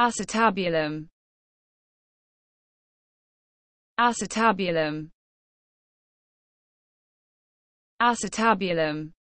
acetabulum acetabulum acetabulum